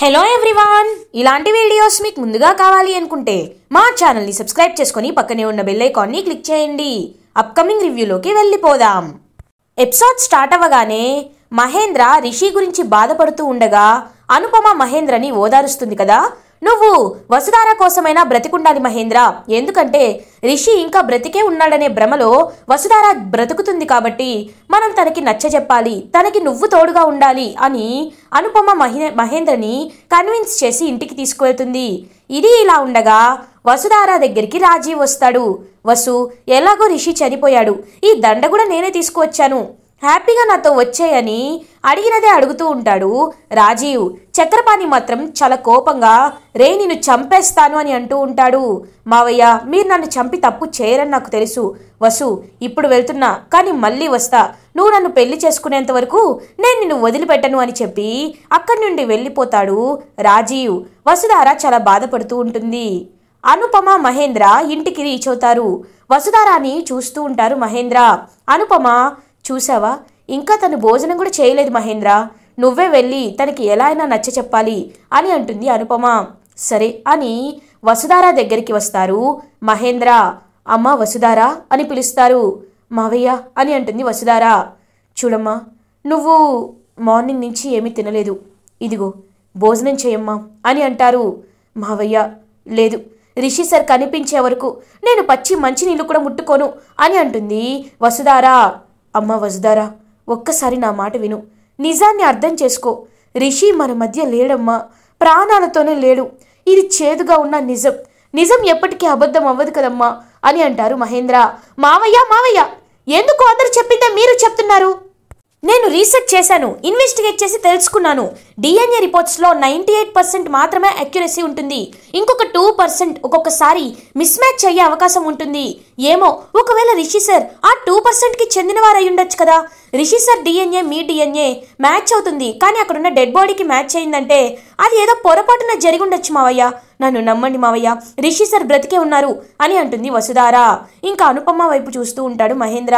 hello everyone ఇలాంటి videos మీకు ముందుగా కావాలి అనుకుంటే మా ఛానల్ని సబ్స్క్రైబ్ చేసుకుని పక్కనే ఉన్న బెల్ ఐకాన్ని క్లిక్ చేయండి అప్కమింగ్ రివ్యూలోకి వెళ్ళిపోదాం ఎపిసోడ్ స్టార్ట్ అవ్వగానే మహేంద్ర రిషి గురించి బాధపడుతూ ఉండగా అనుపమ మహేంద్రని ఓదారుస్తుంది కదా నువ్వు వసుధార కోసమైనా బ్రతికుండాలి మహేంద్ర ఎందుకంటే రిషి ఇంకా బ్రతికే ఉన్నాడనే భ్రమలో వసుధార బ్రతుకుతుంది కాబట్టి మనం తనకి నచ్చజెప్పాలి తనకి నువ్వు తోడుగా ఉండాలి అని అనుపమ మహే మహేంద్రని కన్విన్స్ చేసి ఇంటికి తీసుకువెళ్తుంది ఇది ఇలా ఉండగా వసుధార దగ్గరికి రాజీవ్ వస్తాడు వసు ఎలాగో రిషి చనిపోయాడు ఈ దండ కూడా నేనే తీసుకువచ్చాను హ్యాపీగా నాతో వచ్చాయని అడిగినదే అడుగుతూ ఉంటాడు రాజీవ్ చక్రపాణి మాత్రం చాలా కోపంగా రే నిన్ను చంపేస్తాను అని అంటూ ఉంటాడు మావయ్య మీరు నన్ను చంపి తప్పు చేయరని నాకు తెలుసు వసు ఇప్పుడు వెళ్తున్నా కానీ మళ్ళీ వస్తా నువ్వు నన్ను పెళ్లి చేసుకునేంత వరకు నేను నిన్ను వదిలిపెట్టను అని చెప్పి అక్కడి నుండి వెళ్ళిపోతాడు రాజీవ్ వసుధార చాలా బాధపడుతూ ఉంటుంది అనుపమ మహేంద్ర ఇంటికి రీచ్ అవుతారు వసుధారాని చూస్తూ ఉంటారు మహేంద్ర అనుపమ చూసావా ఇంకా తను భోజనం కూడా చేయలేదు మహేంద్ర నువ్వే వెళ్ళి తనకి ఎలా అయినా నచ్చ చెప్పాలి అని అంటుంది అనుపమ సరే అని వసుధారా దగ్గరికి వస్తారు మహేంద్ర అమ్మ వసుధారా అని పిలుస్తారు మావయ్య అని అంటుంది వసుధారా చూడమ్మా నువ్వు మార్నింగ్ నుంచి ఏమీ తినలేదు ఇదిగో భోజనం చేయమ్మా అని అంటారు మావయ్య లేదు రిషి సార్ కనిపించే వరకు నేను పచ్చి మంచినీళ్ళు కూడా ముట్టుకోను అని అంటుంది వసుధారా అమ్మ వజదారా ఒక్కసారి నా మాట విను నిజాన్ని అర్థం చేసుకో రిషి మన మధ్య లేడమ్మా ప్రాణాలతోనే లేడు ఇది చేదుగా ఉన్న నిజం నిజం ఎప్పటికీ అబద్ధం అవ్వదు కదమ్మా అని అంటారు మహేంద్ర మావయ్య మావయ్య ఎందుకు అందరు చెప్పిందే మీరు చెప్తున్నారు నేను రీసెర్చ్ చేశాను ఇన్వెస్టిగేట్ చేసి తెలుసుకున్నాను డిఎన్ఏ రిపోర్ట్స్లో నైంటీ ఎయిట్ పర్సెంట్ మాత్రమే అక్యురసీ ఉంటుంది ఇంకొక టూ పర్సెంట్ ఒక్కొక్కసారి మిస్ మ్యాచ్ అయ్యే అవకాశం ఉంటుంది ఏమో ఒకవేళ రిషి సార్ ఆ టూ పర్సెంట్కి చెందినవారై ఉండొచ్చు కదా రిషి సార్ డిఎన్ఏ మీ డిఎన్ఏ మ్యాచ్ అవుతుంది కానీ అక్కడున్న డెడ్ బాడీకి మ్యాచ్ అయిందంటే అది ఏదో పొరపాటున జరిగి ఉండొచ్చు మావయ్య నన్ను నమ్మండి మావయ్య రిషి సార్ బ్రతికే ఉన్నారు అని అంటుంది వసుధార ఇంకా అనుపమ్మ వైపు చూస్తూ ఉంటాడు మహేంద్ర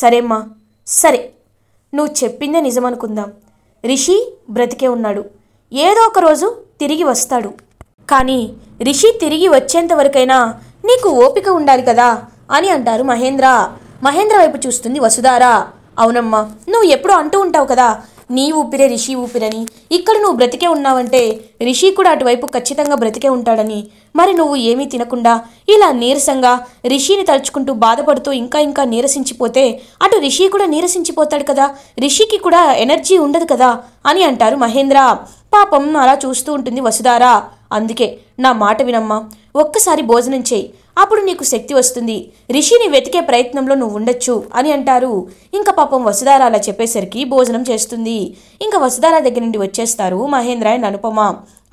సరేమ్మా సరే నువ్వు చెప్పిందే నిజమనుకుందాం రిషి బ్రతికే ఉన్నాడు ఏదో ఒక రోజు తిరిగి వస్తాడు కానీ రిషి తిరిగి వచ్చేంతవరకైనా నీకు ఓపిక ఉండాలి కదా అని అంటారు మహేంద్ర మహేంద్ర వైపు చూస్తుంది వసుధారా అవునమ్మా నువ్వు ఎప్పుడు అంటూ ఉంటావు కదా నీ ఊపిరే రిషి ఊపిరని ఇక్కడ నువ్వు బ్రతికే ఉన్నావంటే రిషి కూడా అటువైపు ఖచ్చితంగా బ్రతికే ఉంటాడని మరి నువ్వు ఏమీ తినకుండా ఇలా నీరసంగా రిషిని తలుచుకుంటూ బాధపడుతూ ఇంకా ఇంకా నీరసించిపోతే అటు రిషి కూడా నీరసించిపోతాడు కదా రిషికి కూడా ఎనర్జీ ఉండదు కదా అని అంటారు మహేంద్ర పాపం అలా చూస్తూ ఉంటుంది వసుధారా అందుకే నా మాట వినమ్మా ఒక్కసారి భోజనం చేయి అప్పుడు నీకు శక్తి వస్తుంది రిషిని వెతికే ప్రయత్నంలో నువ్వు ఉండొచ్చు అని అంటారు ఇంకా పాపం వసుధార అలా చెప్పేసరికి భోజనం చేస్తుంది ఇంకా వసుధార దగ్గర నుండి వచ్చేస్తారు మహేంద్ర అండ్ అనుపమ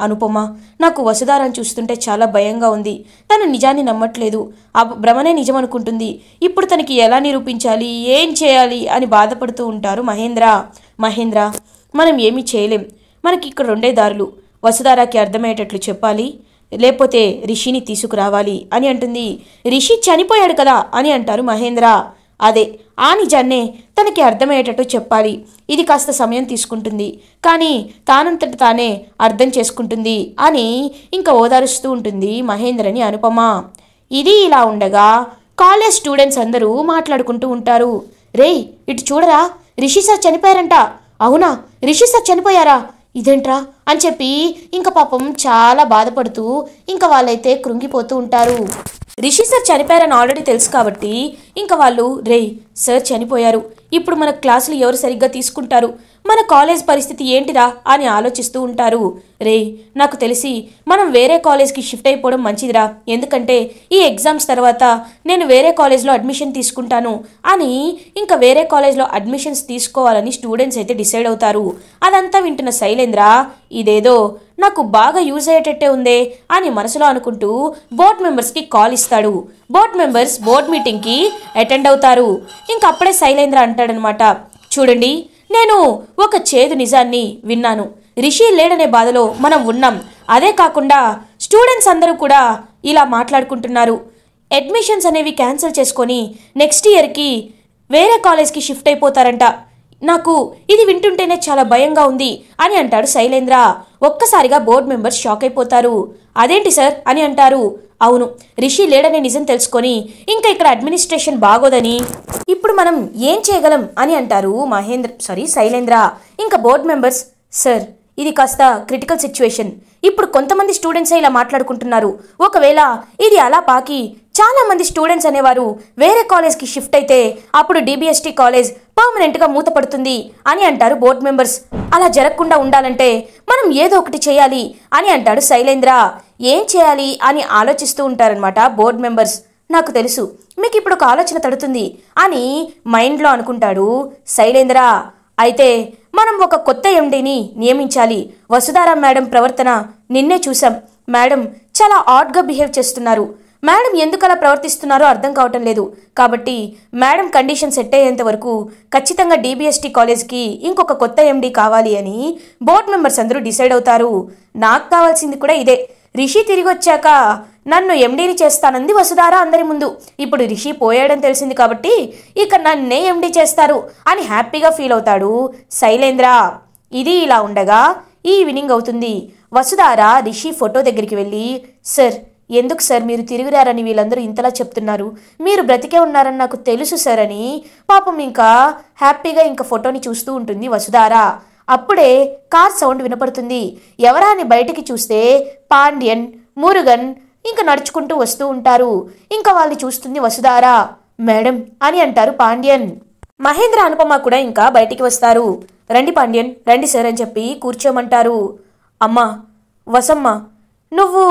అనుపమ నాకు వసుధారని చూస్తుంటే చాలా భయంగా ఉంది తను నిజాన్ని నమ్మట్లేదు ఆ భ్రమనే నిజం అనుకుంటుంది ఇప్పుడు తనకి ఎలా నిరూపించాలి ఏం చేయాలి అని బాధపడుతూ ఉంటారు మహేంద్ర మహేంద్ర మనం ఏమీ చేయలేం మనకి ఇక్కడ ఉండే దారులు వసుధారాకి అర్థమయ్యేటట్లు చెప్పాలి లేకపోతే రిషిని తీసుకురావాలి అని అంటుంది రిషి చనిపోయాడు కదా అని అంటారు మహేంద్ర అదే ఆ నిజాన్నే తనకి అర్థమయ్యేటట్టు చెప్పాలి ఇది కాస్త సమయం తీసుకుంటుంది కానీ తానంతట తానే అర్థం చేసుకుంటుంది అని ఇంకా ఓదారుస్తూ ఉంటుంది మహేంద్రని అనుపమ ఇది ఇలా ఉండగా కాలేజ్ స్టూడెంట్స్ అందరూ మాట్లాడుకుంటూ ఉంటారు రే ఇటు చూడరా రిషి సార్ చనిపోయారంట అవునా రిషి సార్ చనిపోయారా ఇదేంట్రా అని చెప్పి ఇంకా పాపం చాలా బాధపడుతూ ఇంకా వాళ్ళైతే కృంగిపోతూ ఉంటారు రిషి సార్ చనిపోయారని ఆల్రెడీ తెలుసు కాబట్టి ఇంకా వాళ్ళు రే సార్ చనిపోయారు ఇప్పుడు మన క్లాసులు ఎవరు సరిగ్గా తీసుకుంటారు మన కాలేజ్ పరిస్థితి ఏంటిరా అని ఆలోచిస్తూ ఉంటారు రే నాకు తెలిసి మనం వేరే కాలేజ్కి షిఫ్ట్ అయిపోవడం మంచిదిరా ఎందుకంటే ఈ ఎగ్జామ్స్ తర్వాత నేను వేరే కాలేజ్లో అడ్మిషన్ తీసుకుంటాను అని ఇంకా వేరే కాలేజ్లో అడ్మిషన్స్ తీసుకోవాలని స్టూడెంట్స్ అయితే డిసైడ్ అవుతారు అదంతా వింటున్న శైలేంద్ర ఇదేదో నాకు బాగా యూజ్ అయ్యేటట్టే ఉందే అని మనసులో అనుకుంటూ బోర్డ్ మెంబర్స్కి కాల్ ఇస్తాడు బోర్డ్ మెంబర్స్ బోర్డ్ మీటింగ్కి అటెండ్ అవుతారు ఇంకప్పుడే శైలేంద్ర అంటాడనమాట చూడండి నేను ఒక చేదు నిజాన్ని విన్నాను రిషి లేడనే బాధలో మనం ఉన్నాం అదే కాకుండా స్టూడెంట్స్ అందరూ కూడా ఇలా మాట్లాడుకుంటున్నారు అడ్మిషన్స్ అనేవి క్యాన్సిల్ చేసుకొని నెక్స్ట్ ఇయర్కి వేరే కాలేజ్కి షిఫ్ట్ అయిపోతారంట నాకు ఇది వింటుంటేనే చాలా భయంగా ఉంది అని అంటాడు శైలేంద్ర ఒక్కసారిగా బోర్డు మెంబర్స్ షాక్ అయిపోతారు అదేంటి సార్ అని అంటారు అవును రిషి లేడని నిజం తెలుసుకొని ఇంకా ఇక్కడ అడ్మినిస్ట్రేషన్ బాగోదని ఇప్పుడు మనం ఏం చేయగలం అని అంటారు మహేంద్ర సారీ శైలేంద్ర ఇంకా బోర్డు మెంబర్స్ సార్ ఇది కాస్త క్రిటికల్ సిచ్యువేషన్ ఇప్పుడు కొంతమంది స్టూడెంట్సే ఇలా మాట్లాడుకుంటున్నారు ఒకవేళ ఇది అలా పాకి చాలామంది స్టూడెంట్స్ అనేవారు వేరే కాలేజ్కి షిఫ్ట్ అయితే అప్పుడు డిబిఎస్టీ కాలేజ్ పర్మనెంట్గా మూతపడుతుంది అని అంటారు బోర్డు మెంబర్స్ అలా జరగకుండా ఉండాలంటే మనం ఏదో ఒకటి చేయాలి అని అంటాడు శైలేంద్ర ఏం చేయాలి అని ఆలోచిస్తూ ఉంటారనమాట బోర్డు మెంబర్స్ నాకు తెలుసు మీకు ఇప్పుడు ఒక ఆలోచన తడుతుంది అని మైండ్లో అనుకుంటాడు శైలేంద్ర అయితే మనం ఒక కొత్త ఎండీని నియమించాలి వసుధారా మేడం ప్రవర్తన నిన్నే చూసాం మేడం చాలా ఆడ్గా బిహేవ్ చేస్తున్నారు మేడం ఎందుకు అలా ప్రవర్తిస్తున్నారో అర్థం కావటం లేదు కాబట్టి మేడం కండిషన్ సెట్ అయ్యేంత వరకు ఖచ్చితంగా డీబీఎస్టీ కాలేజ్కి ఇంకొక కొత్త ఎండి కావాలి అని బోర్డు మెంబర్స్ అందరూ డిసైడ్ అవుతారు నాకు కావాల్సింది కూడా ఇదే రిషి తిరిగి వచ్చాక నన్ను ఎండీని చేస్తానంది వసుధారా అందరి ముందు ఇప్పుడు రిషి పోయాడని తెలిసింది కాబట్టి ఇక నన్నే ఎండీ చేస్తారు అని హ్యాపీగా ఫీల్ అవుతాడు శైలేంద్ర ఇది ఇలా ఉండగా ఈవినింగ్ అవుతుంది వసుధారా రిషి ఫోటో దగ్గరికి వెళ్ళి సార్ ఎందుకు సార్ మీరు తిరిగిరారని వీళ్ళందరూ ఇంతలా చెప్తున్నారు మీరు బ్రతికే ఉన్నారని నాకు తెలుసు సార్ అని పాపం ఇంకా హ్యాపీగా ఇంకా ఫోటోని చూస్తూ ఉంటుంది వసుధారా అప్పుడే కార్ సౌండ్ వినపడుతుంది ఎవరా అని బయటికి చూస్తే పాండ్యన్ మురుగన్ ఇంకా నడుచుకుంటూ వస్తూ ఉంటారు ఇంకా వాళ్ళు చూస్తుంది వసుధారా మేడం అని అంటారు పాండ్యన్ మహేంద్ర అనుపమ కూడా ఇంకా బయటికి వస్తారు రండి పాండ్యన్ రండి సార్ అని చెప్పి కూర్చోమంటారు అమ్మా వసమ్మ నువ్వు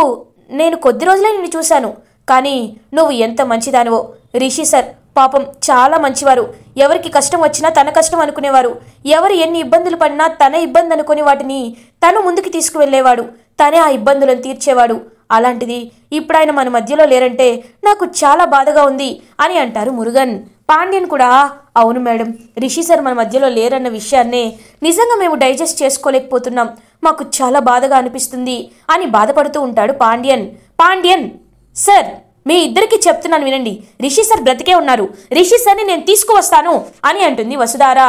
నేను కొద్ది రోజులే నిన్ను చూశాను కానీ నువ్వు ఎంత మంచిదానివో రిషి సార్ పాపం చాలా మంచివారు ఎవరికి కష్టం వచ్చినా తన కష్టం అనుకునేవారు ఎవరు ఎన్ని ఇబ్బందులు పడినా తన ఇబ్బంది అనుకుని వాటిని తను ముందుకు తీసుకువెళ్ళేవాడు తనే ఆ ఇబ్బందులను తీర్చేవాడు అలాంటిది ఇప్పుడు ఆయన మన మధ్యలో లేరంటే నాకు చాలా బాధగా ఉంది అని అంటారు మురుగన్ పాండ్యన్ కూడా అవును మేడం రిషి సార్ మన మధ్యలో లేరన్న విషయాన్నే నిజంగా మేము డైజెస్ట్ చేసుకోలేకపోతున్నాం మాకు చాలా బాధగా అనిపిస్తుంది అని బాధపడుతూ ఉంటాడు పాండ్యన్ పాండ్యన్ సార్ మీ ఇద్దరికి చెప్తున్నాను వినండి రిషి సార్ బ్రతికే ఉన్నారు రిషి సార్ని నేను తీసుకువస్తాను అని అంటుంది వసుధారా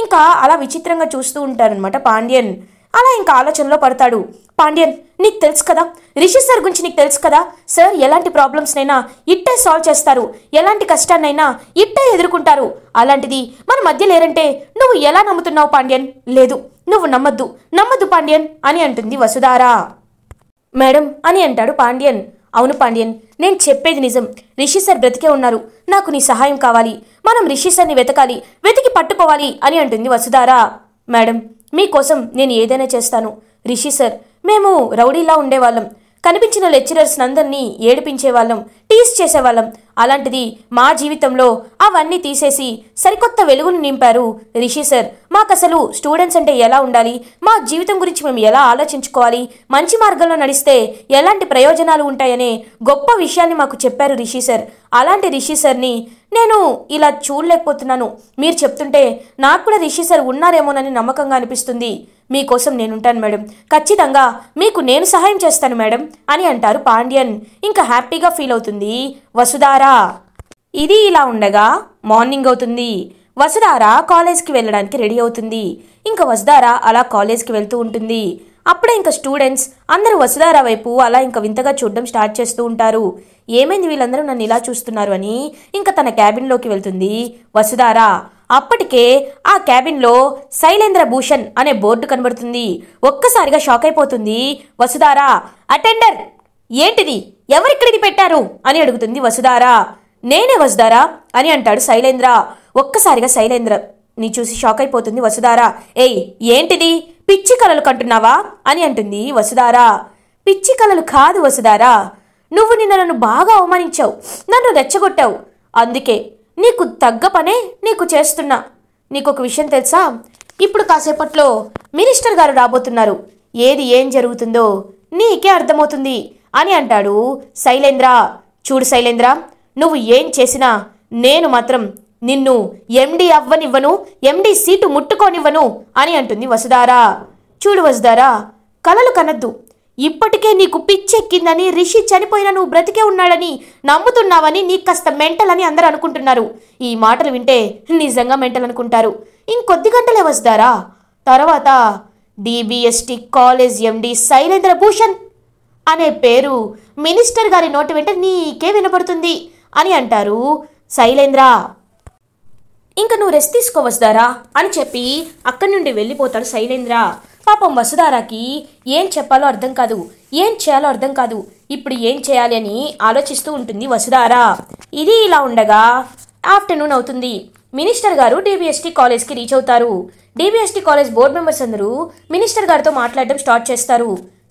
ఇంకా అలా విచిత్రంగా చూస్తూ ఉంటారనమాట పాండ్యన్ అలా ఇంకా ఆలోచనలో పడతాడు పాండ్యన్ నీకు తెలుసు కదా రిషి సార్ గురించి నీకు తెలుసు కదా సార్ ఎలాంటి ప్రాబ్లమ్స్నైనా ఇట్టే సాల్వ్ చేస్తారు ఎలాంటి కష్టాన్నైనా ఇట్టే ఎదుర్కొంటారు అలాంటిది మన మధ్య లేరంటే నువ్వు ఎలా నమ్ముతున్నావు పాండ్యన్ లేదు నువ్వు నమ్మద్దు నమ్మద్దు పాండ్యన్ అని అంటుంది వసుధారా మేడం అని అంటాడు పాండ్యన్ అవును పాండ్యన్ నేను చెప్పేది నిజం రిషి సార్ బ్రతికే ఉన్నారు నాకు నీ సహాయం కావాలి మనం రిషి సార్ని వెతకాలి వెతికి పట్టుకోవాలి అని అంటుంది వసుధారా మేడం మీకోసం నేను ఏదైనా చేస్తాను రిషి సార్ మేము రౌడీలా ఉండేవాళ్ళం కనిపించిన లెక్చరర్స్ నందరినీ ఏడిపించేవాళ్ళం టీస్ చేసేవాళ్ళం అలాంటిది మా జీవితంలో అవన్నీ తీసేసి సరికొత్త వెలుగును నింపారు రిషి సార్ మాకు అసలు స్టూడెంట్స్ అంటే ఎలా ఉండాలి మా జీవితం గురించి మేము ఎలా ఆలోచించుకోవాలి మంచి మార్గంలో నడిస్తే ఎలాంటి ప్రయోజనాలు ఉంటాయనే గొప్ప విషయాన్ని మాకు చెప్పారు రిషి సార్ అలాంటి రిషి సార్ని నేను ఇలా చూడలేకపోతున్నాను మీరు చెప్తుంటే నాకు కూడా రిషి సార్ ఉన్నారేమోనని నమ్మకంగా అనిపిస్తుంది మీకోసం నేనుంటాను మేడం ఖచ్చితంగా మీకు నేను సహాయం చేస్తాను మేడం అని అంటారు పాండ్యన్ ఇంకా హ్యాపీగా ఫీల్ అవుతుంది అవుతుంది వసుధారా ఇది ఇలా ఉండగా మార్నింగ్ అవుతుంది వసుధారా కాలేజ్కి వెళ్ళడానికి రెడీ అవుతుంది ఇంకా వసుధారా అలా కాలేజ్కి వెళ్తూ ఉంటుంది అప్పుడే ఇంకా స్టూడెంట్స్ అందరూ వసుధార వైపు అలా ఇంకా వింతగా చూడడం స్టార్ట్ చేస్తూ ఉంటారు ఏమైంది వీళ్ళందరూ నన్ను ఇలా చూస్తున్నారు అని ఇంకా తన క్యాబిన్లోకి వెళ్తుంది వసుధార అప్పటికే ఆ క్యాబిన్లో శైలేంద్ర భూషణ్ అనే బోర్డు కనబడుతుంది ఒక్కసారిగా షాక్ అయిపోతుంది వసుధార అటెండర్ ఏంటిది ఎవరిక్కడిది పెట్టారు అని అడుగుతుంది వసుధారా నేనే వసుధారా అని అంటాడు శైలేంద్ర ఒక్కసారిగా శైలేంద్ర నీ చూసి షాక్ అయిపోతుంది వసుధారా ఏయ్ ఏంటిది పిచ్చి కలలు కంటున్నావా అని అంటుంది వసుధారా పిచ్చి కలలు కాదు వసుధారా నువ్వు నిన్న నన్ను బాగా అవమానించావు నన్ను రెచ్చగొట్టావు అందుకే నీకు తగ్గ పనే నీకు చేస్తున్నా నీకు ఒక విషయం తెలుసా ఇప్పుడు కాసేపట్లో మినిస్టర్ గారు రాబోతున్నారు ఏది ఏం జరుగుతుందో నీకే అర్థమవుతుంది అని అంటాడు శైలేంద్ర చూడు శైలేంద్ర నువ్వు ఏం చేసినా నేను మాత్రం నిన్ను ఎండి అవ్వనివ్వను ఎండి సీటు ముట్టుకోనివ్వను అని అంటుంది వసుదారా చూడు వసుదారా కలలు కనద్దు ఇప్పటికే నీకు పిచ్చెక్కిందని రిషి చనిపోయినా నువ్వు బ్రతికే ఉన్నాడని నమ్ముతున్నావని నీకు కాస్త మెంటల్ అని అందరూ అనుకుంటున్నారు ఈ మాటలు వింటే నిజంగా మెంటల్ అనుకుంటారు ఇంకొద్ది గంటలే వస్తారా తర్వాత DBST college MD Shailendra Bhushan అనే పేరు మినిస్టర్ గారి నోటి వెంట నీకే వినపడుతుంది అని అంటారు శైలేంద్ర ఇంక నువ్వు రెస్ట్ తీసుకో అని చెప్పి అక్కడి నుండి వెళ్ళిపోతాడు శైలేంద్ర పాపం వసుదారాకి ఏం చెప్పాలో అర్థం కాదు ఏం చేయాలో అర్థం కాదు ఇప్పుడు ఏం చేయాలి అని ఆలోచిస్తూ ఉంటుంది వసుదారా ఇది ఇలా ఉండగా ఆఫ్టర్నూన్ అవుతుంది మినిస్టర్ గారు డిబిఎస్టీ కాలేజ్కి రీచ్ అవుతారు డీబీఎస్టీ కాలేజ్ బోర్డు మెంబర్స్ అందరూ మినిస్టర్ గారితో మాట్లాడడం స్టార్ట్ చేస్తారు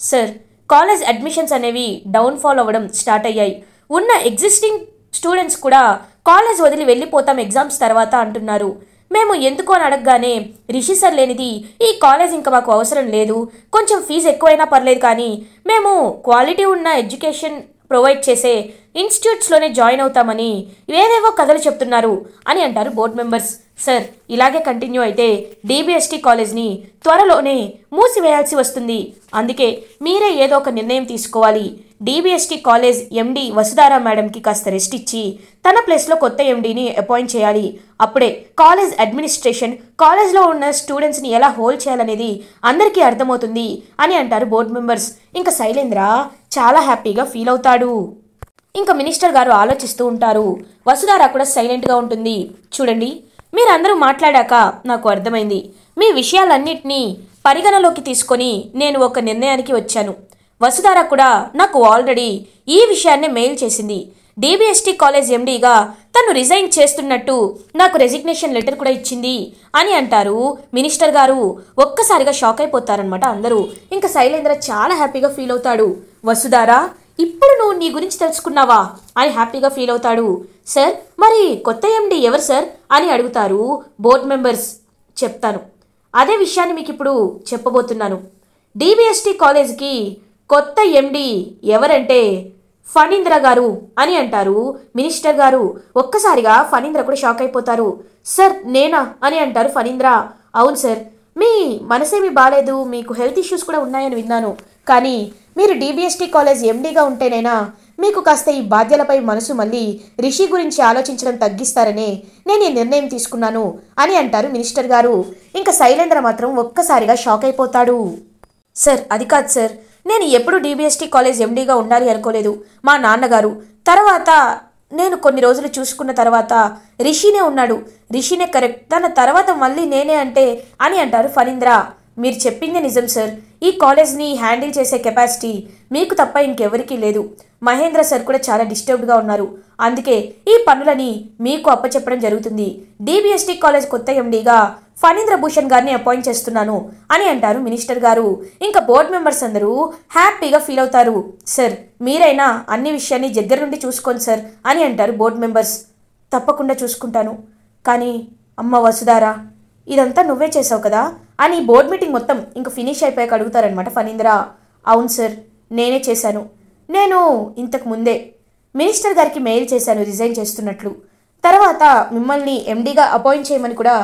సార్ కాలేజ్ అడ్మిషన్స్ అనేవి డౌన్ఫాల్ అవ్వడం స్టార్ట్ అయ్యాయి ఉన్న ఎగ్జిస్టింగ్ స్టూడెంట్స్ కూడా కాలేజ్ వదిలి వెళ్ళిపోతాం ఎగ్జామ్స్ తర్వాత అంటున్నారు మేము ఎందుకు అని అడగగానే రిషి సార్ లేనిది ఈ కాలేజ్ ఇంకా మాకు అవసరం లేదు కొంచెం ఫీజు ఎక్కువైనా పర్లేదు కానీ మేము క్వాలిటీ ఉన్న ఎడ్యుకేషన్ ప్రొవైడ్ చేసే ఇన్స్టిట్యూట్స్లోనే జాయిన్ అవుతామని ఏవేవో కథలు చెప్తున్నారు అని అంటారు బోర్డు మెంబర్స్ సార్ ఇలాగే కంటిన్యూ అయితే డీబీఎస్టీ కాలేజ్ని త్వరలోనే మూసివేయాల్సి వస్తుంది అందుకే మీరే ఏదో ఒక నిర్ణయం తీసుకోవాలి డీబీఎస్టీ కాలేజ్ ఎండీ వసుధారా మేడంకి కాస్త రెస్ట్ ఇచ్చి తన ప్లేస్లో కొత్త ఎండీని అపాయింట్ చేయాలి అప్పుడే కాలేజ్ అడ్మినిస్ట్రేషన్ కాలేజ్లో ఉన్న స్టూడెంట్స్ని ఎలా హోల్డ్ చేయాలనేది అందరికీ అర్థమవుతుంది అని అంటారు బోర్డు మెంబర్స్ ఇంకా శైలేంద్ర చాలా హ్యాపీగా ఫీల్ అవుతాడు ఇంకా మినిస్టర్ గారు ఆలోచిస్తూ ఉంటారు వసుధారా కూడా సైలెంట్గా ఉంటుంది చూడండి మీరందరూ మాట్లాడాక నాకు అర్థమైంది మీ విషయాలన్నింటినీ పరిగణలోకి తీసుకొని నేను ఒక నిర్ణయానికి వచ్చాను వసుధార కూడా నాకు ఆల్రెడీ ఈ విషయాన్నే మెయిల్ చేసింది డిబిఎస్టీ కాలేజ్ ఎండీగా తను రిజైన్ చేస్తున్నట్టు నాకు రెజిగ్నేషన్ లెటర్ కూడా ఇచ్చింది అని అంటారు మినిస్టర్ గారు ఒక్కసారిగా షాక్ అయిపోతారనమాట అందరూ ఇంకా శైలేంద్ర చాలా హ్యాపీగా ఫీల్ అవుతాడు వసుధారా ఇప్పుడు నువ్వు నీ గురించి తెలుసుకున్నావా అని హ్యాపీగా ఫీల్ అవుతాడు సార్ మరి కొత్త ఎండి ఎవరు సార్ అని అడుగుతారు బోర్డ్ మెంబర్స్ చెప్తాను అదే విషయాన్ని మీకు ఇప్పుడు చెప్పబోతున్నాను డిబిఎస్టీ కాలేజ్కి కొత్త ఎండి ఎవరంటే ఫణీంద్ర గారు అని అంటారు మినిస్టర్ గారు ఒక్కసారిగా ఫణీంద్ర కూడా షాక్ అయిపోతారు సార్ నేనా అని అంటారు ఫణీంద్ర అవును సార్ మీ మనసేమీ బాగాలేదు మీకు హెల్త్ ఇష్యూస్ కూడా ఉన్నాయని విన్నాను కానీ మీరు డీబీఎస్టీ కాలేజ్ ఎండీగా ఉంటేనైనా మీకు కాస్త ఈ బాధ్యలపై మనసు మళ్ళీ రిషి గురించి ఆలోచించడం తగ్గిస్తారనే నేను ఈ నిర్ణయం తీసుకున్నాను అని అంటారు మినిస్టర్ గారు ఇంకా శైలేంద్ర మాత్రం ఒక్కసారిగా షాక్ అయిపోతాడు సార్ అది కాదు సార్ నేను ఎప్పుడు డీబీఎస్టీ కాలేజ్ ఎండీగా ఉండాలి అనుకోలేదు మా నాన్నగారు తర్వాత నేను కొన్ని రోజులు చూసుకున్న తర్వాత రిషినే ఉన్నాడు రిషినే కరెక్ట్ తన తర్వాత మళ్ళీ నేనే అంటే అని అంటారు ఫనీంద్ర మీరు చెప్పింది నిజం సార్ ఈ కాలేజ్ని హ్యాండిల్ చేసే కెపాసిటీ మీకు తప్ప ఇంకెవరికీ లేదు మహేంద్ర సార్ కూడా చాలా డిస్టర్బ్డ్గా ఉన్నారు అందుకే ఈ పనులని మీకు అప్పచెప్పడం జరుగుతుంది డిబిఎస్టీ కాలేజ్ కొత్త ఎండీగా ఫణీంద్ర భూషణ్ గారిని అపాయింట్ చేస్తున్నాను అని అంటారు మినిస్టర్ గారు ఇంకా బోర్డు మెంబర్స్ అందరూ హ్యాపీగా ఫీల్ అవుతారు సార్ మీరైనా అన్ని విషయాన్ని దగ్గర నుండి చూసుకోండి సార్ అని అంటారు బోర్డు మెంబర్స్ తప్పకుండా చూసుకుంటాను కానీ అమ్మ వసుధారా ఇదంతా నువ్వే చేసావు కదా అని బోర్డ్ మీటింగ్ మొత్తం ఇంకా ఫినిష్ అయిపోయాక అడుగుతారనమాట ఫణీంద్ర అవును సార్ నేనే చేశాను నేను ఇంతకు ముందే మినిస్టర్ గారికి మెయిల్ చేశాను రిజైన్ చేస్తున్నట్లు తర్వాత మిమ్మల్ని ఎండీగా అపాయింట్ చేయమని కూడా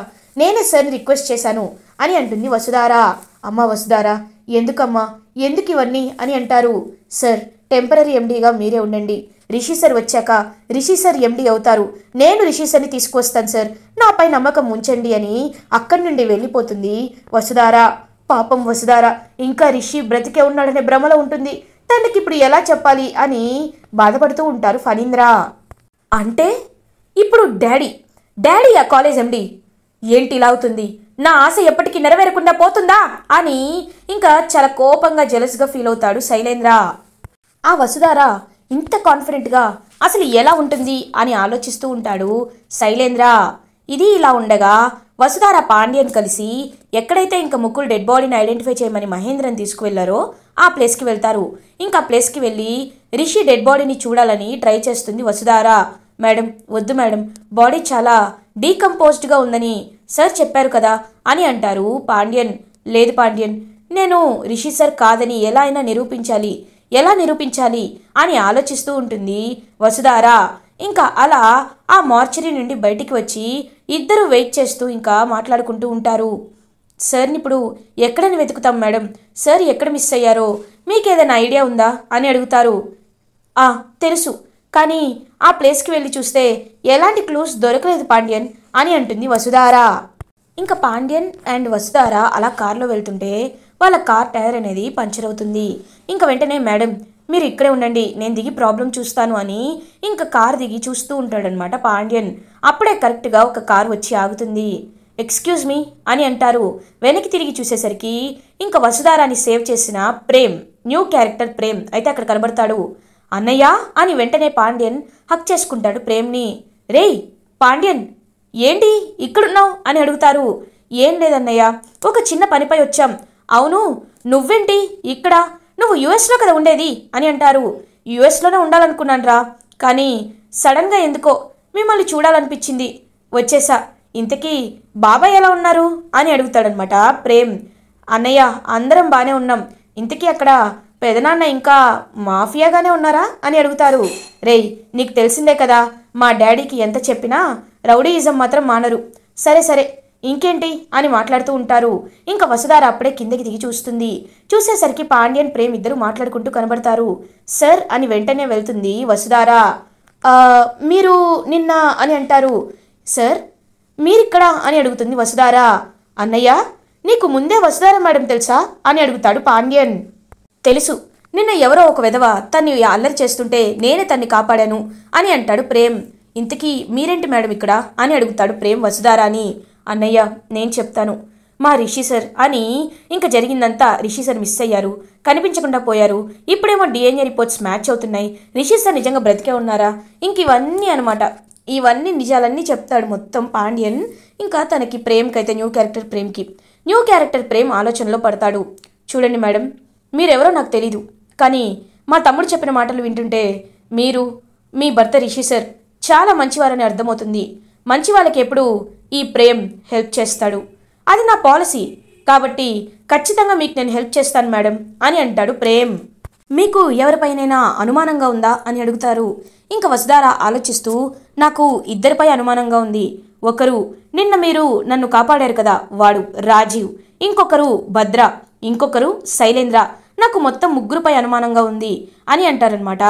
నేనే సార్ని రిక్వెస్ట్ చేశాను అని అంటుంది వసుధారా అమ్మ వసుధారా ఎందుకమ్మా ఎందుకు ఇవన్నీ అని అంటారు సార్ టెంపరీ ఎండీగా మీరే ఉండండి రిషి వచ్చాక రిషి ఎండి అవుతారు నేను రిషి సార్ని తీసుకొస్తాను సార్ నాపై నమ్మకం ఉంచండి అని అక్కడి నుండి వెళ్ళిపోతుంది వసుధార పాపం వసుధార ఇంకా రిషి బ్రతికే ఉన్నాడనే భ్రమలో ఉంటుంది తనకి ఇప్పుడు ఎలా చెప్పాలి అని బాధపడుతూ ఉంటారు ఫణీంద్ర అంటే ఇప్పుడు డాడీ డాడీ ఆ కాలేజ్ ఎండి ఏంటి ఇలా అవుతుంది నా ఆశ ఎప్పటికీ నెరవేరకుండా పోతుందా అని ఇంకా చాలా కోపంగా జెలస్గా ఫీల్ అవుతాడు శైలేంద్ర ఆ వసుధారా ఇంత కాన్ఫిడెంట్గా అసలు ఎలా ఉంటుంది అని ఆలోచిస్తూ ఉంటాడు శైలేంద్ర ఇది ఇలా ఉండగా వసుధార పాండ్యన్ కలిసి ఎక్కడైతే ఇంకా ముగ్గురు డెడ్ బాడీని ఐడెంటిఫై చేయమని మహేంద్రని తీసుకువెళ్లారో ఆ ప్లేస్కి వెళ్తారు ఇంకా ప్లేస్కి వెళ్ళి రిషి డెడ్ బాడీని చూడాలని ట్రై చేస్తుంది వసుధార మేడం వద్దు మేడం బాడీ చాలా డీకంపోజ్డ్గా ఉందని సార్ చెప్పారు కదా అని అంటారు పాండ్యన్ లేదు పాండ్యన్ నేను రిషి సార్ కాదని ఎలా అయినా నిరూపించాలి ఎలా నిరూపించాలి అని ఆలోచిస్తూ ఉంటుంది వసుధారా ఇంకా అలా ఆ మార్చరీ నుండి బయటికి వచ్చి ఇద్దరు వెయిట్ చేస్తూ ఇంకా మాట్లాడుకుంటూ ఉంటారు సార్ని ఇప్పుడు ఎక్కడని వెతుకుతాం మేడం సార్ ఎక్కడ మిస్ అయ్యారో మీకేదైనా ఐడియా ఉందా అని అడుగుతారు ఆ తెలుసు కానీ ఆ ప్లేస్కి వెళ్ళి చూస్తే ఎలాంటి క్లూస్ దొరకలేదు పాండ్యన్ అని అంటుంది వసుధారా ఇంకా పాండ్యన్ అండ్ వసుధారా అలా కారులో వెళ్తుంటే వాళ్ళ కార్ టైర్ అనేది పంచర్ అవుతుంది ఇంకా వెంటనే మేడం మీరు ఇక్కడే ఉండండి నేను దిగి ప్రాబ్లం చూస్తాను అని ఇంకా కార్ దిగి చూస్తూ ఉంటాడనమాట పాండ్యన్ అప్పుడే కరెక్ట్గా ఒక కార్ వచ్చి ఆగుతుంది ఎక్స్క్యూజ్ మీ అని అంటారు వెనక్కి తిరిగి చూసేసరికి ఇంకా వసుధారాన్ని సేవ్ చేసిన ప్రేమ్ న్యూ క్యారెక్టర్ ప్రేమ్ అయితే అక్కడ కనబడతాడు అన్నయ్య అని వెంటనే పాండ్యన్ హక్ చేసుకుంటాడు ప్రేమ్ని రేయ్ పాండ్యన్ ఏంటి ఇక్కడున్నావు అని అడుగుతారు ఏం లేదన్నయ్య ఒక చిన్న పనిపై వచ్చాం అవును నువ్వేంటి ఇక్కడ నువ్వు యుఎస్లో కదా ఉండేది అని అంటారు యుఎస్లోనే ఉండాలనుకున్నాను రా కానీ సడన్గా ఎందుకో మిమ్మల్ని చూడాలనిపించింది వచ్చేసా ఇంతకీ బాబాయ్ ఎలా ఉన్నారు అని అడుగుతాడనమాట ప్రేమ్ అన్నయ్య అందరం బాగానే ఉన్నాం ఇంతకీ అక్కడ పెదనాన్న ఇంకా మాఫియాగానే ఉన్నారా అని అడుగుతారు రేయ్ నీకు తెలిసిందే కదా మా డాడీకి ఎంత చెప్పినా రౌడీయిజం మాత్రం మానరు సరే సరే ఇంకేంటి అని మాట్లాడుతూ ఉంటారు ఇంకా వసుధార అప్పుడే కిందకి దిగి చూస్తుంది చూసేసరికి పాండ్యన్ ప్రేమ్ ఇద్దరు మాట్లాడుకుంటూ కనబడతారు సర్ అని వెంటనే వెళ్తుంది వసుధార మీరు నిన్న అని అంటారు సర్ మీరిక్కడా అని అడుగుతుంది వసుధార అన్నయ్య నీకు ముందే వసుధార మేడం తెలుసా అని అడుగుతాడు పాండ్యన్ తెలుసు నిన్న ఎవరో ఒక విధవ తన్ని అల్లరి చేస్తుంటే నేనే తన్ని కాపాడాను అని అంటాడు ప్రేమ్ ఇంతకీ మీరేంటి మేడం ఇక్కడ అని అడుగుతాడు ప్రేమ్ వసుధారాని అన్నయ్య నేను చెప్తాను మా రిషి సార్ అని ఇంకా జరిగిందంతా రిషి సార్ మిస్ అయ్యారు కనిపించకుండా పోయారు ఇప్పుడేమో డిఎన్ఏ రిపోర్ట్స్ మ్యాచ్ అవుతున్నాయి రిషి సార్ నిజంగా బ్రతికే ఉన్నారా ఇంక ఇవన్నీ అనమాట ఇవన్నీ నిజాలన్నీ చెప్తాడు మొత్తం పాండ్యన్ ఇంకా తనకి అయితే న్యూ క్యారెక్టర్ ప్రేమ్కి న్యూ క్యారెక్టర్ ప్రేమ్ ఆలోచనలో పడతాడు చూడండి మేడం మీరెవరో నాకు తెలీదు కానీ మా తమ్ముడు చెప్పిన మాటలు వింటుంటే మీరు మీ భర్త రిషి సార్ చాలా మంచివారని అర్థమవుతుంది మంచి వాళ్ళకి ఎప్పుడు ఈ ప్రేమ్ హెల్ప్ చేస్తాడు అది నా పాలసీ కాబట్టి ఖచ్చితంగా మీకు నేను హెల్ప్ చేస్తాను మేడం అని అంటాడు ప్రేమ్ మీకు ఎవరిపైనైనా అనుమానంగా ఉందా అని అడుగుతారు ఇంకా వసుధార ఆలోచిస్తూ నాకు ఇద్దరిపై అనుమానంగా ఉంది ఒకరు నిన్న మీరు నన్ను కాపాడారు కదా వాడు రాజీవ్ ఇంకొకరు భద్ర ఇంకొకరు శైలేంద్ర నాకు మొత్తం ముగ్గురుపై అనుమానంగా ఉంది అని అంటారనమాట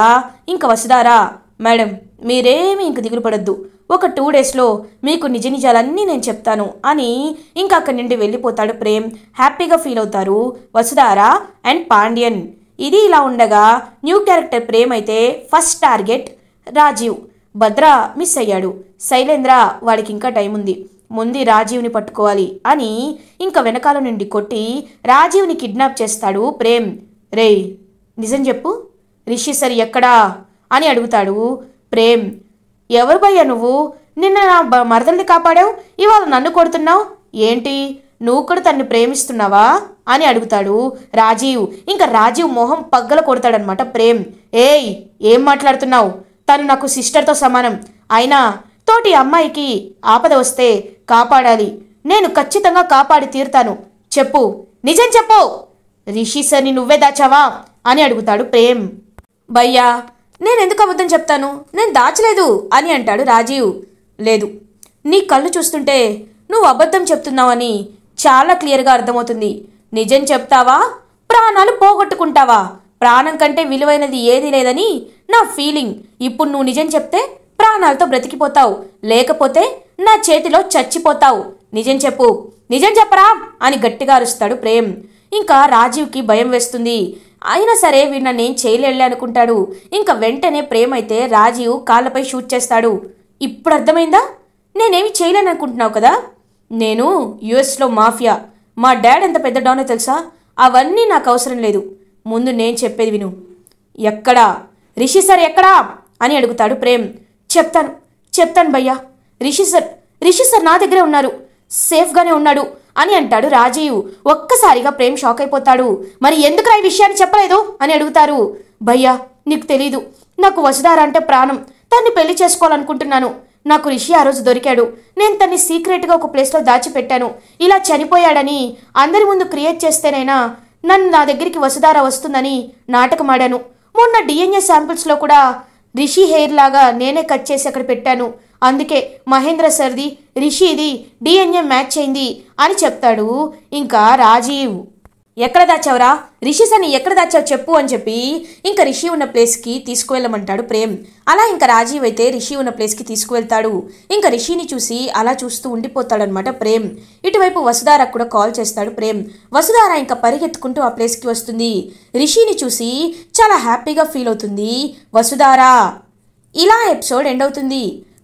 ఇంకా వసుధారా మేడం మీరేమి ఇంక దిగులు పడద్దు ఒక టూ డేస్లో మీకు నిజ నిజాలన్నీ నేను చెప్తాను అని ఇంకా అక్కడి నుండి వెళ్ళిపోతాడు ప్రేమ్ హ్యాపీగా ఫీల్ అవుతారు వసుధారా అండ్ పాండ్యన్ ఇది ఇలా ఉండగా న్యూ క్యారెక్టర్ ప్రేమ్ అయితే first target Rajeev Bhadra miss అయ్యాడు శైలేంద్ర వాడికి ఇంకా టైం ఉంది ముందు రాజీవ్ని పట్టుకోవాలి అని ఇంకా వెనకాల నుండి కొట్టి రాజీవ్ని కిడ్నాప్ చేస్తాడు ప్రేమ్ రే నిజం చెప్పు రిషి సరి ఎక్కడా అని అడుగుతాడు ప్రేమ్ ఎవరు భయ్య నువ్వు నిన్న నా మరదల్ని కాపాడావు ఇవాళ నన్ను కొడుతున్నావు ఏంటి నువ్వు కూడా తన్ని ప్రేమిస్తున్నావా అని అడుగుతాడు రాజీవ్ ఇంకా రాజీవ్ మొహం పగ్గల కొడతాడనమాట ప్రేమ్ ఏయ్ ఏం మాట్లాడుతున్నావు తను నాకు సిస్టర్తో సమానం అయినా తోటి అమ్మాయికి ఆపద వస్తే కాపాడాలి నేను ఖచ్చితంగా కాపాడి తీరుతాను చెప్పు నిజం చెప్పు రిషి సర్ని నువ్వే దాచావా అని అడుగుతాడు ప్రేమ్ భయ్యా నేను ఎందుకు అబద్ధం చెప్తాను నేను దాచలేదు అని అంటాడు రాజీవ్ లేదు నీ కళ్ళు చూస్తుంటే నువ్వు అబద్ధం చెప్తున్నావని చాలా క్లియర్గా అర్థమవుతుంది నిజం చెప్తావా ప్రాణాలు పోగొట్టుకుంటావా ప్రాణం కంటే విలువైనది ఏది లేదని నా ఫీలింగ్ ఇప్పుడు నువ్వు నిజం చెప్తే ప్రాణాలతో బ్రతికిపోతావు లేకపోతే నా చేతిలో చచ్చిపోతావు నిజం చెప్పు నిజం చెప్పరా అని గట్టిగా అరుస్తాడు ప్రేమ్ ఇంకా రాజీవ్కి భయం వేస్తుంది అయినా సరే వీడు నేను ఏం చేయలేళ్ళే అనుకుంటాడు ఇంకా వెంటనే ప్రేమైతే రాజీవ్ కాళ్ళపై షూట్ చేస్తాడు ఇప్పుడు అర్థమైందా నేనేమి చేయలేను అనుకుంటున్నావు కదా నేను యుఎస్లో మాఫియా మా డాడ్ ఎంత పెద్ద డౌనో తెలుసా అవన్నీ నాకు అవసరం లేదు ముందు నేను చెప్పేది విను ఎక్కడా రిషి సార్ ఎక్కడా అని అడుగుతాడు ప్రేమ్ చెప్తాను చెప్తాను భయ్యా రిషి సార్ రిషి సార్ నా దగ్గరే ఉన్నారు సేఫ్గానే ఉన్నాడు అని అంటాడు రాజీవ్ ఒక్కసారిగా ప్రేమ్ షాక్ అయిపోతాడు మరి ఎందుకు ఈ విషయాన్ని చెప్పలేదు అని అడుగుతారు భయ్యా నీకు తెలీదు నాకు వసుధార అంటే ప్రాణం తన్ని పెళ్లి చేసుకోవాలనుకుంటున్నాను నాకు రిషి ఆ రోజు దొరికాడు నేను తన్ని సీక్రెట్గా ఒక ప్లేస్లో దాచిపెట్టాను ఇలా చనిపోయాడని అందరి ముందు క్రియేట్ చేస్తేనైనా నన్ను నా దగ్గరికి వసుధార వస్తుందని నాటకమాడాను మొన్న డిఎన్ఏ శాంపిల్స్లో కూడా రిషి హెయిర్ లాగా నేనే కట్ చేసి అక్కడ పెట్టాను అందుకే మహేంద్ర సర్ది రిషిది డిఎన్ఏ మ్యాచ్ అయింది అని చెప్తాడు ఇంకా రాజీవ్ ఎక్కడ దాచావురా రిషి సని ఎక్కడ దాచావు చెప్పు అని చెప్పి ఇంకా రిషి ఉన్న ప్లేస్కి తీసుకువెళ్ళమంటాడు ప్రేమ్ అలా ఇంకా రాజీవ్ అయితే రిషి ఉన్న ప్లేస్కి తీసుకువెళ్తాడు ఇంకా రిషిని చూసి అలా చూస్తూ ఉండిపోతాడనమాట ప్రేమ్ ఇటువైపు వసుధార కూడా కాల్ చేస్తాడు ప్రేమ్ వసుధార ఇంకా పరిగెత్తుకుంటూ ఆ ప్లేస్కి వస్తుంది రిషిని చూసి చాలా హ్యాపీగా ఫీల్ అవుతుంది వసుధారా ఇలా ఎపిసోడ్ ఎండ్ అవుతుంది